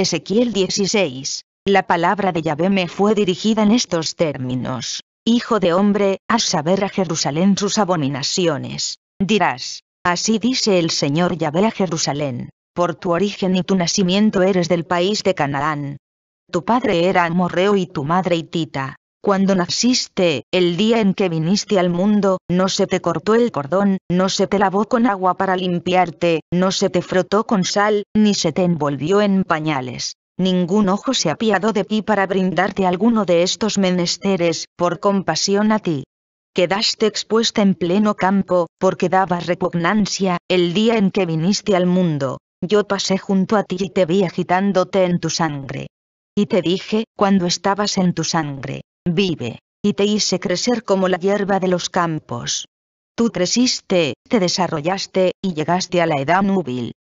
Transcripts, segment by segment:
Ezequiel 16. La palabra de Yahvé me fue dirigida en estos términos. Hijo de hombre, haz saber a Jerusalén sus abominaciones. Dirás, así dice el Señor Yahvé a Jerusalén. Por tu origen y tu nacimiento eres del país de Canaán. Tu padre era amorreo y tu madre hitita. Cuando naciste, el día en que viniste al mundo, no se te cortó el cordón, no se te lavó con agua para limpiarte, no se te frotó con sal, ni se te envolvió en pañales. Ningún ojo se apiadó de ti para brindarte alguno de estos menesteres, por compasión a ti. Quedaste expuesta en pleno campo, porque dabas repugnancia, el día en que viniste al mundo. Yo pasé junto a ti y te vi agitándote en tu sangre. Y te dije, cuando estabas en tu sangre, Vive, y te hice crecer como la hierba de los campos. Tú creciste, te desarrollaste, y llegaste a la edad núbil.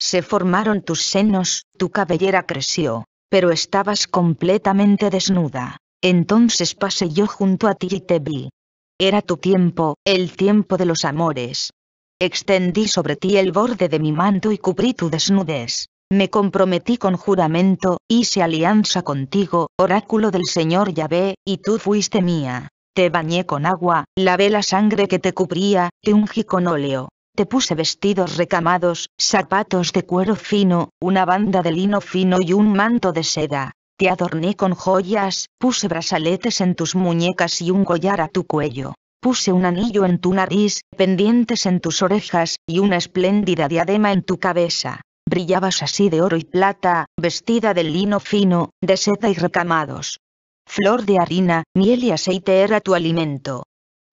Se formaron tus senos, tu cabellera creció, pero estabas completamente desnuda. Entonces pasé yo junto a ti y te vi. Era tu tiempo, el tiempo de los amores. Extendí sobre ti el borde de mi manto y cubrí tu desnudez. Me comprometí con juramento, hice alianza contigo, oráculo del Señor Yahvé, y tú fuiste mía. Te bañé con agua, lavé la sangre que te cubría, te ungí con óleo. Te puse vestidos recamados, zapatos de cuero fino, una banda de lino fino y un manto de seda. Te adorné con joyas, puse brazaletes en tus muñecas y un collar a tu cuello. Puse un anillo en tu nariz, pendientes en tus orejas, y una espléndida diadema en tu cabeza brillabas así de oro y plata, vestida de lino fino, de seda y recamados. Flor de harina, miel y aceite era tu alimento.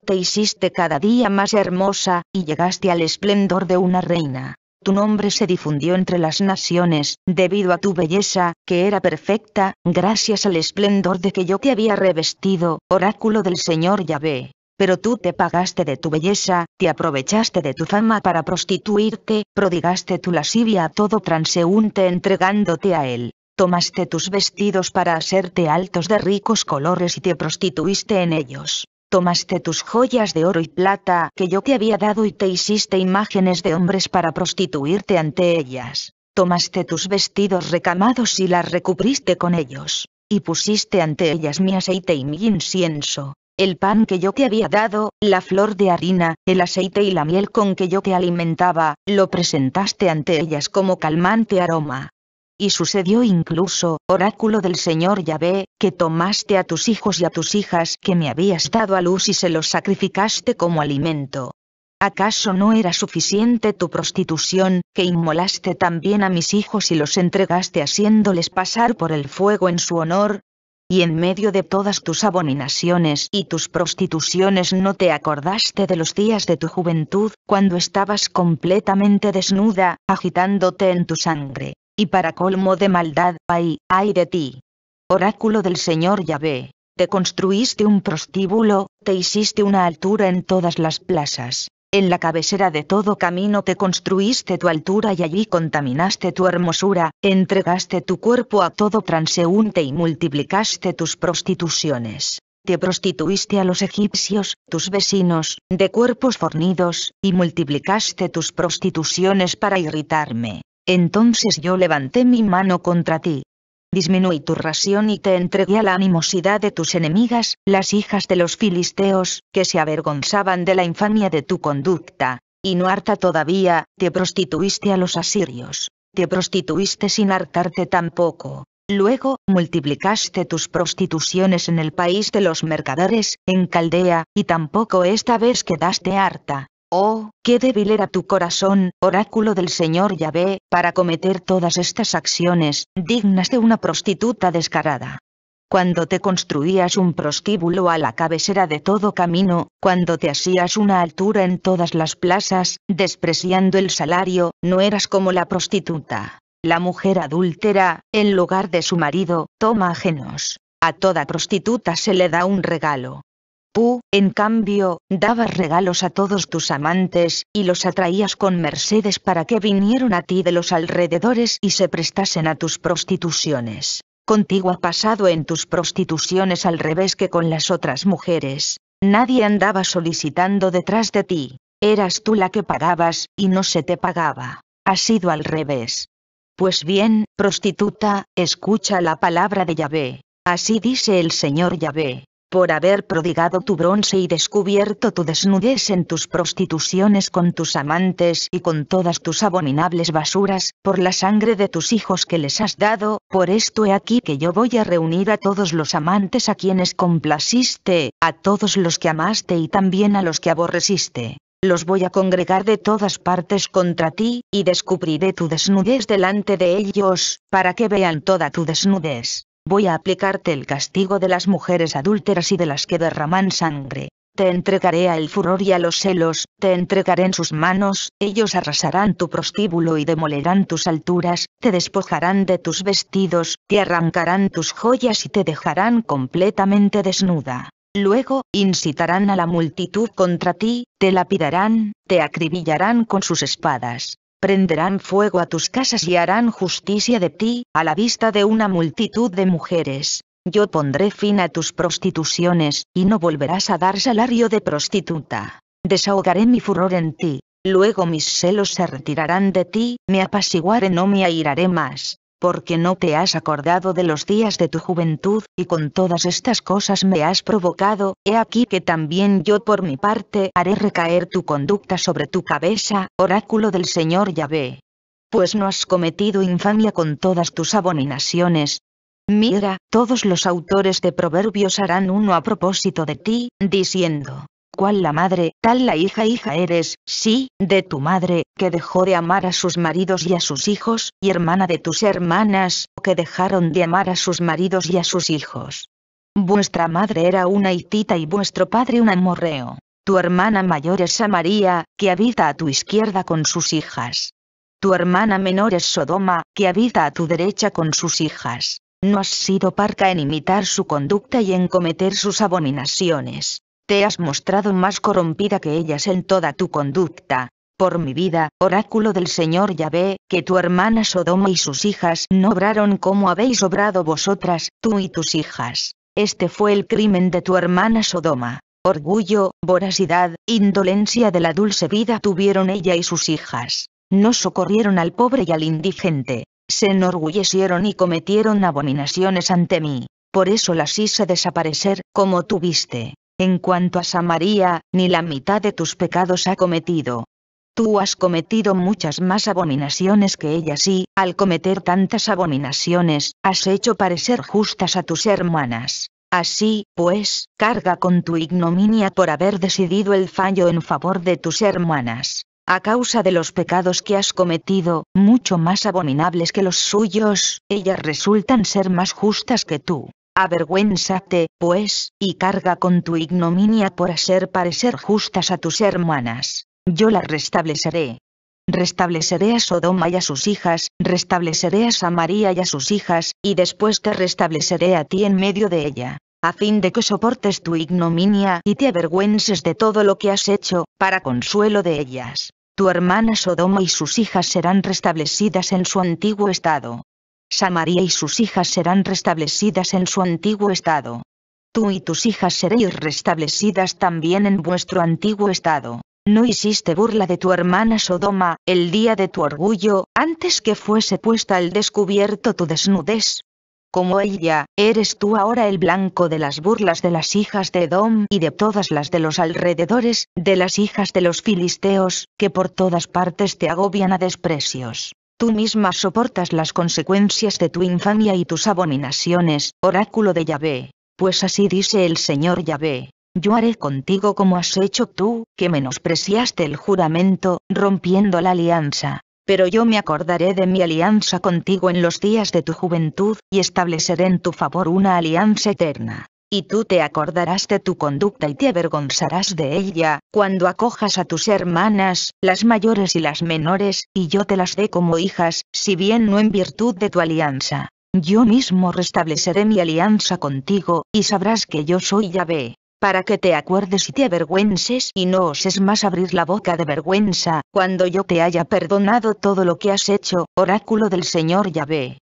Te hiciste cada día más hermosa, y llegaste al esplendor de una reina. Tu nombre se difundió entre las naciones, debido a tu belleza, que era perfecta, gracias al esplendor de que yo te había revestido, oráculo del Señor Yahvé. Pero tú te pagaste de tu belleza, te aprovechaste de tu fama para prostituirte, prodigaste tu lascivia a todo transeúnte entregándote a él. Tomaste tus vestidos para hacerte altos de ricos colores y te prostituiste en ellos. Tomaste tus joyas de oro y plata que yo te había dado y te hiciste imágenes de hombres para prostituirte ante ellas. Tomaste tus vestidos recamados y las recubriste con ellos. Y pusiste ante ellas mi aceite y mi incienso el pan que yo te había dado, la flor de harina, el aceite y la miel con que yo te alimentaba, lo presentaste ante ellas como calmante aroma. Y sucedió incluso, oráculo del Señor Yahvé, que tomaste a tus hijos y a tus hijas que me habías dado a luz y se los sacrificaste como alimento. ¿Acaso no era suficiente tu prostitución, que inmolaste también a mis hijos y los entregaste haciéndoles pasar por el fuego en su honor, y en medio de todas tus abominaciones y tus prostituciones no te acordaste de los días de tu juventud, cuando estabas completamente desnuda, agitándote en tu sangre, y para colmo de maldad, ay, ay de ti. Oráculo del Señor Yahvé, te construiste un prostíbulo, te hiciste una altura en todas las plazas, en la cabecera de todo camino te construiste tu altura y allí contaminaste tu hermosura, entregaste tu cuerpo a todo transeúnte y multiplicaste tus prostituciones. Te prostituiste a los egipcios, tus vecinos, de cuerpos fornidos, y multiplicaste tus prostituciones para irritarme. Entonces yo levanté mi mano contra ti, disminuí tu ración y te entregué a la animosidad de tus enemigas, las hijas de los filisteos, que se avergonzaban de la infamia de tu conducta. Y no harta todavía, te prostituiste a los asirios. Te prostituiste sin hartarte tampoco. Luego, multiplicaste tus prostituciones en el país de los mercaderes, en Caldea, y tampoco esta vez quedaste harta. Oh, qué débil era tu corazón, oráculo del Señor Yahvé, para cometer todas estas acciones, dignas de una prostituta descarada. Cuando te construías un prostíbulo a la cabecera de todo camino, cuando te hacías una altura en todas las plazas, despreciando el salario, no eras como la prostituta. La mujer adúltera, en lugar de su marido, toma ajenos. A toda prostituta se le da un regalo. Tú, en cambio, dabas regalos a todos tus amantes, y los atraías con mercedes para que vinieron a ti de los alrededores y se prestasen a tus prostituciones. Contigo ha pasado en tus prostituciones al revés que con las otras mujeres. Nadie andaba solicitando detrás de ti. Eras tú la que pagabas, y no se te pagaba. Ha sido al revés. Pues bien, prostituta, escucha la palabra de Yahvé. Así dice el Señor Yahvé, por haber prodigado tu bronce y descubierto tu desnudez en tus prostituciones con tus amantes y con todas tus abominables basuras, por la sangre de tus hijos que les has dado, por esto he aquí que yo voy a reunir a todos los amantes a quienes complaciste, a todos los que amaste y también a los que aborreciste los voy a congregar de todas partes contra ti, y descubriré tu desnudez delante de ellos, para que vean toda tu desnudez. Voy a aplicarte el castigo de las mujeres adúlteras y de las que derraman sangre. Te entregaré al furor y a los celos, te entregaré en sus manos, ellos arrasarán tu prostíbulo y demolerán tus alturas, te despojarán de tus vestidos, te arrancarán tus joyas y te dejarán completamente desnuda. Luego, incitarán a la multitud contra ti, te lapidarán, te acribillarán con sus espadas, prenderán fuego a tus casas y harán justicia de ti, a la vista de una multitud de mujeres. Yo pondré fin a tus prostituciones, y no volverás a dar salario de prostituta. Desahogaré mi furor en ti, luego mis celos se retirarán de ti, me apaciguaré no me airaré más porque no te has acordado de los días de tu juventud, y con todas estas cosas me has provocado, he aquí que también yo por mi parte haré recaer tu conducta sobre tu cabeza, oráculo del Señor Yahvé. Pues no has cometido infamia con todas tus abominaciones. Mira, todos los autores de proverbios harán uno a propósito de ti, diciendo, cual la madre, tal la hija hija eres, sí, de tu madre, que dejó de amar a sus maridos y a sus hijos, y hermana de tus hermanas, que dejaron de amar a sus maridos y a sus hijos. Vuestra madre era una hitita y vuestro padre un amorreo. Tu hermana mayor es Samaria, que habita a tu izquierda con sus hijas. Tu hermana menor es Sodoma, que habita a tu derecha con sus hijas. No has sido parca en imitar su conducta y en cometer sus abominaciones. Te has mostrado más corrompida que ellas en toda tu conducta. Por mi vida, oráculo del Señor ya ve, que tu hermana Sodoma y sus hijas no obraron como habéis obrado vosotras, tú y tus hijas. Este fue el crimen de tu hermana Sodoma. Orgullo, voracidad, indolencia de la dulce vida tuvieron ella y sus hijas. No socorrieron al pobre y al indigente. Se enorgullecieron y cometieron abominaciones ante mí. Por eso las hice desaparecer, como tuviste. En cuanto a Samaria, ni la mitad de tus pecados ha cometido. Tú has cometido muchas más abominaciones que ellas y, al cometer tantas abominaciones, has hecho parecer justas a tus hermanas. Así, pues, carga con tu ignominia por haber decidido el fallo en favor de tus hermanas. A causa de los pecados que has cometido, mucho más abominables que los suyos, ellas resultan ser más justas que tú. Avergüénzate, pues, y carga con tu ignominia por hacer parecer justas a tus hermanas. Yo las restableceré. Restableceré a Sodoma y a sus hijas, restableceré a Samaria y a sus hijas, y después te restableceré a ti en medio de ella, a fin de que soportes tu ignominia y te avergüences de todo lo que has hecho, para consuelo de ellas. Tu hermana Sodoma y sus hijas serán restablecidas en su antiguo estado, Samaria y sus hijas serán restablecidas en su antiguo estado. Tú y tus hijas seréis restablecidas también en vuestro antiguo estado. No hiciste burla de tu hermana Sodoma, el día de tu orgullo, antes que fuese puesta al descubierto tu desnudez. Como ella, eres tú ahora el blanco de las burlas de las hijas de Edom y de todas las de los alrededores, de las hijas de los filisteos, que por todas partes te agobian a desprecios. Tú misma soportas las consecuencias de tu infamia y tus abominaciones, oráculo de Yahvé. Pues así dice el Señor Yahvé. Yo haré contigo como has hecho tú, que menospreciaste el juramento, rompiendo la alianza. Pero yo me acordaré de mi alianza contigo en los días de tu juventud, y estableceré en tu favor una alianza eterna y tú te acordarás de tu conducta y te avergonzarás de ella, cuando acojas a tus hermanas, las mayores y las menores, y yo te las dé como hijas, si bien no en virtud de tu alianza. Yo mismo restableceré mi alianza contigo, y sabrás que yo soy Yahvé para que te acuerdes y te avergüences y no oses más abrir la boca de vergüenza, cuando yo te haya perdonado todo lo que has hecho, oráculo del Señor Yahvé.